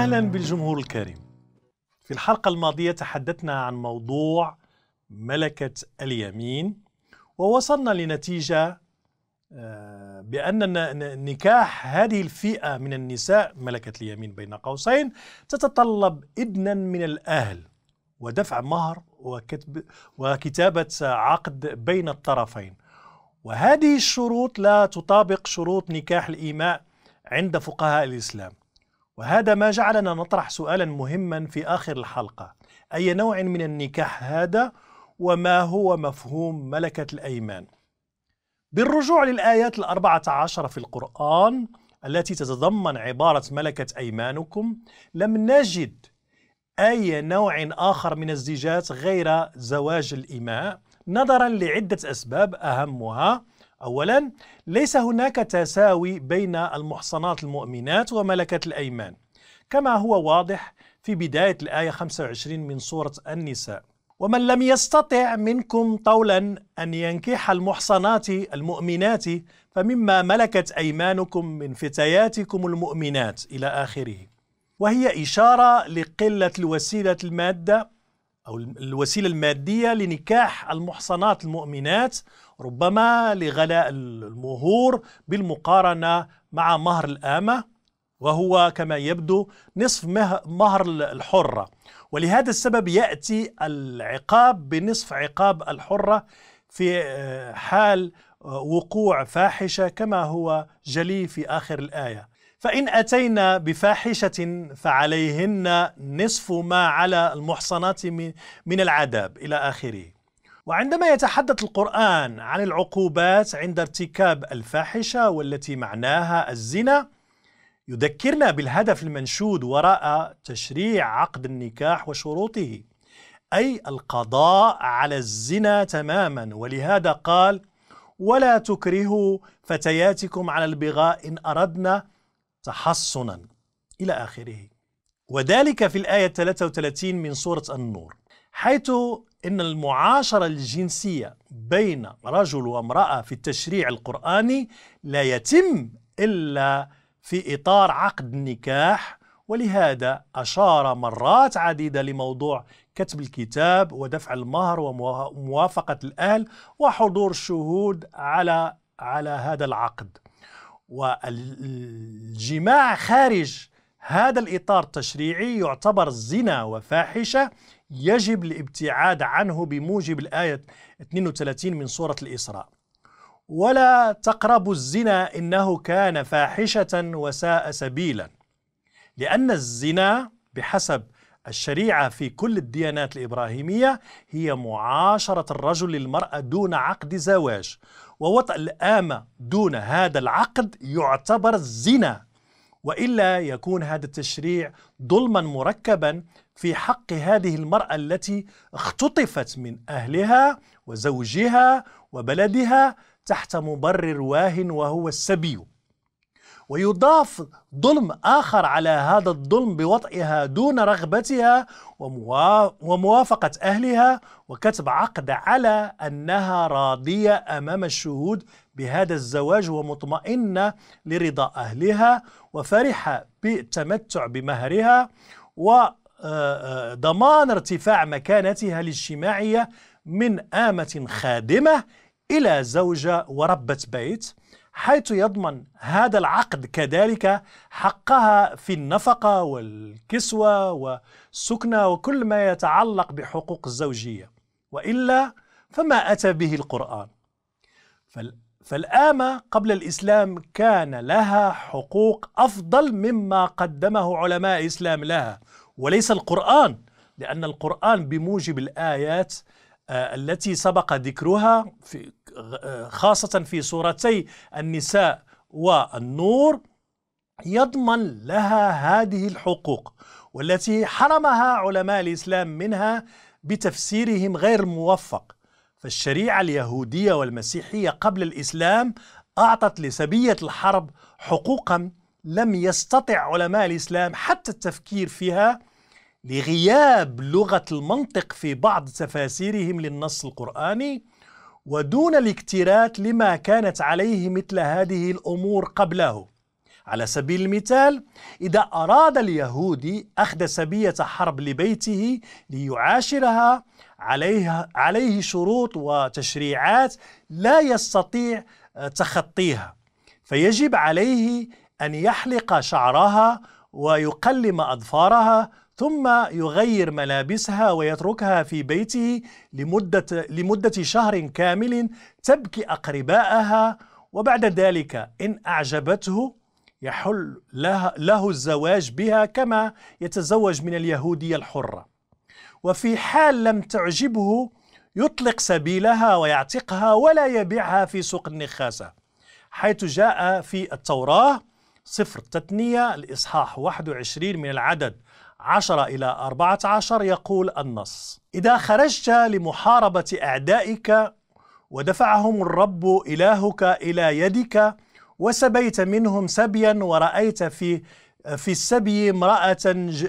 اهلا بالجمهور الكريم. في الحلقه الماضيه تحدثنا عن موضوع ملكه اليمين ووصلنا لنتيجه آه، بأن نكاح هذه الفئة من النساء ملكة اليمين بين قوسين تتطلب إذنا من الأهل ودفع مهر وكتب وكتابة عقد بين الطرفين وهذه الشروط لا تطابق شروط نكاح الإيماء عند فقهاء الإسلام وهذا ما جعلنا نطرح سؤالا مهما في آخر الحلقة أي نوع من النكاح هذا وما هو مفهوم ملكة الأيمان بالرجوع للآيات الأربعة عشر في القرآن التي تتضمن عبارة ملكة أيمانكم لم نجد أي نوع آخر من الزيجات غير زواج الإماء نظرا لعدة أسباب أهمها أولا ليس هناك تساوي بين المحصنات المؤمنات وملكة الأيمان كما هو واضح في بداية الآية 25 من سورة النساء ومن لم يستطع منكم طولا أن ينكح المحصنات المؤمنات فمما ملكت أيمانكم من فتياتكم المؤمنات إلى آخره وهي إشارة لقلة الوسيلة المادة أو الوسيلة المادية لنكاح المحصنات المؤمنات ربما لغلاء المهور بالمقارنة مع مهر الآمة وهو كما يبدو نصف مهر الحرة ولهذا السبب يأتي العقاب بنصف عقاب الحرة في آه، حال آه، وقوع فاحشة كما هو جلي في آخر الآية فإن أتينا بفاحشة فعليهن نصف ما على المحصنات من العذاب إلى آخره وعندما يتحدث القرآن عن العقوبات عند ارتكاب الفاحشة والتي معناها الزنا يذكرنا بالهدف المنشود وراء تشريع عقد النكاح وشروطه أي القضاء على الزنا تماما ولهذا قال ولا تكرهوا فتياتكم على البغاء إن أردنا تحصنا إلى آخره وذلك في الآية 33 من سورة النور حيث إن المعاشرة الجنسية بين رجل وامرأة في التشريع القرآني لا يتم إلا في إطار عقد نكاح ولهذا أشار مرات عديدة لموضوع كتب الكتاب ودفع المهر وموافقة الأهل وحضور شهود على على هذا العقد والجماع خارج هذا الإطار التشريعي يعتبر زنا وفاحشة يجب الابتعاد عنه بموجب الآية 32 من سورة الإسراء ولا تقربوا الزنا إنه كان فاحشة وساء سبيلا لأن الزنا بحسب الشريعة في كل الديانات الإبراهيمية هي معاشرة الرجل للمرأة دون عقد زواج ووطأ الآمة دون هذا العقد يعتبر زنا وإلا يكون هذا التشريع ظلما مركبا في حق هذه المرأة التي اختطفت من أهلها وزوجها وبلدها تحت مبرر واه وهو السبي ويضاف ظلم آخر على هذا الظلم بوضعها دون رغبتها وموافقة أهلها وكتب عقد على أنها راضية أمام الشهود بهذا الزواج ومطمئنة لرضا أهلها وفرحة بالتمتع بمهرها وضمان آه، آه، ارتفاع مكانتها الاجتماعية من آمة خادمة إلى زوجة وربة بيت حيث يضمن هذا العقد كذلك حقها في النفقة والكسوة والسكنة وكل ما يتعلق بحقوق الزوجية وإلا فما أتى به القرآن فالآمة قبل الإسلام كان لها حقوق أفضل مما قدمه علماء الإسلام لها وليس القرآن لأن القرآن بموجب الآيات آه، التي سبق ذكرها في خاصة في سورتي النساء والنور يضمن لها هذه الحقوق والتي حرمها علماء الإسلام منها بتفسيرهم غير الموفق فالشريعة اليهودية والمسيحية قبل الإسلام أعطت لسبية الحرب حقوقا لم يستطع علماء الإسلام حتى التفكير فيها لغياب لغة المنطق في بعض تفاسيرهم للنص القرآني ودون الاكتراث لما كانت عليه مثل هذه الأمور قبله على سبيل المثال إذا أراد اليهودي أخذ سبية حرب لبيته ليعاشرها عليه, عليه شروط وتشريعات لا يستطيع آه، تخطيها فيجب عليه أن يحلق شعرها ويقلم أظفارها ثم يغير ملابسها ويتركها في بيته لمدة, لمدة شهر كامل تبكي أقرباءها وبعد ذلك إن أعجبته يحل لها له الزواج بها كما يتزوج من اليهودية الحرة وفي حال لم تعجبه يطلق سبيلها ويعتقها ولا يبيعها في سوق النخاسة حيث جاء في التوراة صفر التثنية الإصحاح 21 من العدد عشر إلى أربعة عشر يقول النص إذا خرجت لمحاربة أعدائك ودفعهم الرب إلهك إلى يدك وسبيت منهم سبيا ورأيت في في السبي امرأة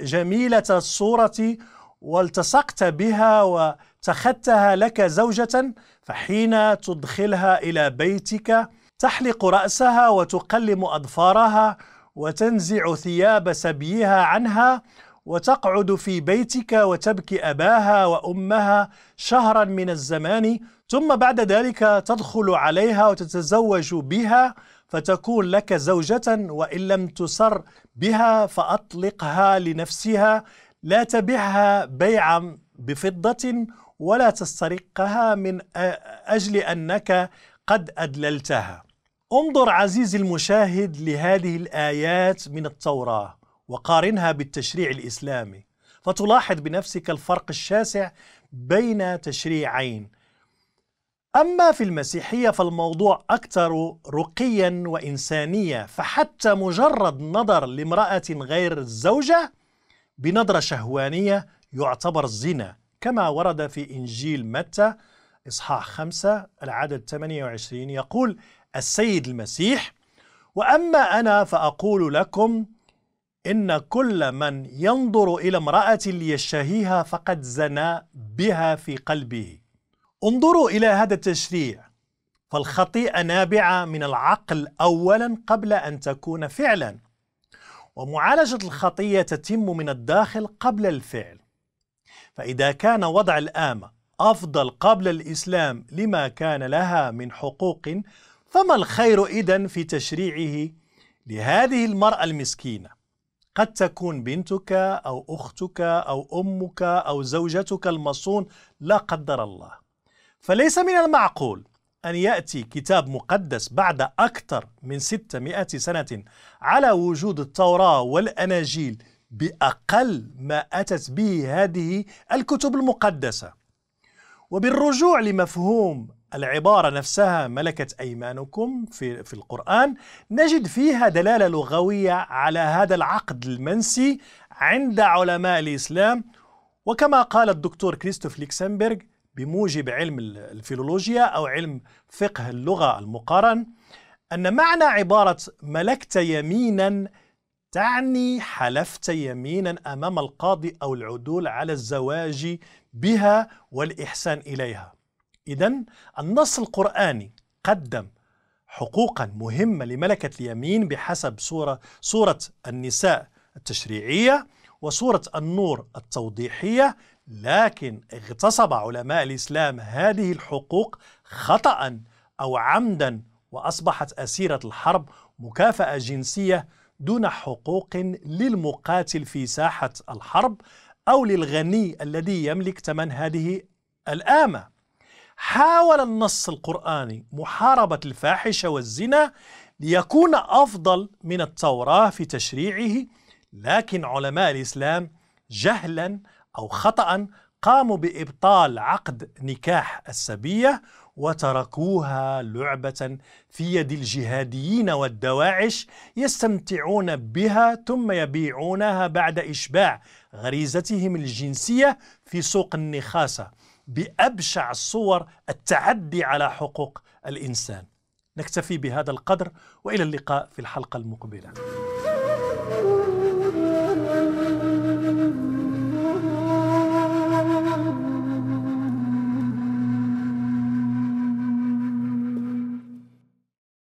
جميلة الصورة والتصقت بها واتخذتها لك زوجة فحين تدخلها إلى بيتك تحلق رأسها وتقلم أظفارها وتنزع ثياب سبيها عنها وتقعد في بيتك وتبكي أباها وأمها شهرا من الزمان ثم بعد ذلك تدخل عليها وتتزوج بها فتكون لك زوجة وإن لم تسر بها فأطلقها لنفسها لا تبعها بيعا بفضة ولا تسترقها من أجل أنك قد أدللتها انظر عزيزي المشاهد لهذه الآيات من التوراة وقارنها بالتشريع الإسلامي فتلاحظ بنفسك الفرق الشاسع بين تشريعين أما في المسيحية فالموضوع أكثر رقيا وإنسانية فحتى مجرد نظر لامرأة غير الزوجة بنظرة شهوانية يعتبر زنا كما ورد في إنجيل متى إصحاح 5 العدد 28 يقول السيد المسيح وأما أنا فأقول لكم إن كل من ينظر إلى امرأة ليشتهيها فقد زنى بها في قلبه انظروا إلى هذا التشريع فالخطيئة نابعة من العقل أولا قبل أن تكون فعلا ومعالجة الخطيئة تتم من الداخل قبل الفعل فإذا كان وضع الآمة أفضل قبل الإسلام لما كان لها من حقوق فما الخير إذن في تشريعه لهذه المرأة المسكينة قد تكون بنتك أو أختك أو أمك أو زوجتك المصون لا قدر الله فليس من المعقول أن يأتي كتاب مقدس بعد أكثر من 600 سنة على وجود التوراة والأناجيل بأقل ما أتت به هذه الكتب المقدسة وبالرجوع لمفهوم العبارة نفسها ملكت أيمانكم في, في القرآن نجد فيها دلالة لغوية على هذا العقد المنسي عند علماء الإسلام وكما قال الدكتور كريستوف ليكسنبرغ بموجب علم الفيلولوجيا أو علم فقه اللغة المقارن أن معنى عبارة ملكت يمينا تعني حلفت يمينا امام القاضي او العدول على الزواج بها والاحسان اليها اذا النص القراني قدم حقوقا مهمه لملكه اليمين بحسب سوره سوره النساء التشريعيه وسوره النور التوضيحيه لكن اغتصب علماء الاسلام هذه الحقوق خطأ او عمدا واصبحت اسيره الحرب مكافاه جنسيه دون حقوق للمقاتل في ساحة الحرب أو للغني الذي يملك ثمن هذه الآمة حاول النص القرآني محاربة الفاحشة والزنا ليكون أفضل من التوراة في تشريعه لكن علماء الإسلام جهلا أو خطأ قاموا بإبطال عقد نكاح السبية وتركوها لعبة في يد الجهاديين والدواعش يستمتعون بها ثم يبيعونها بعد إشباع غريزتهم الجنسية في سوق النخاسة بأبشع صور التعدي على حقوق الإنسان نكتفي بهذا القدر وإلى اللقاء في الحلقة المقبلة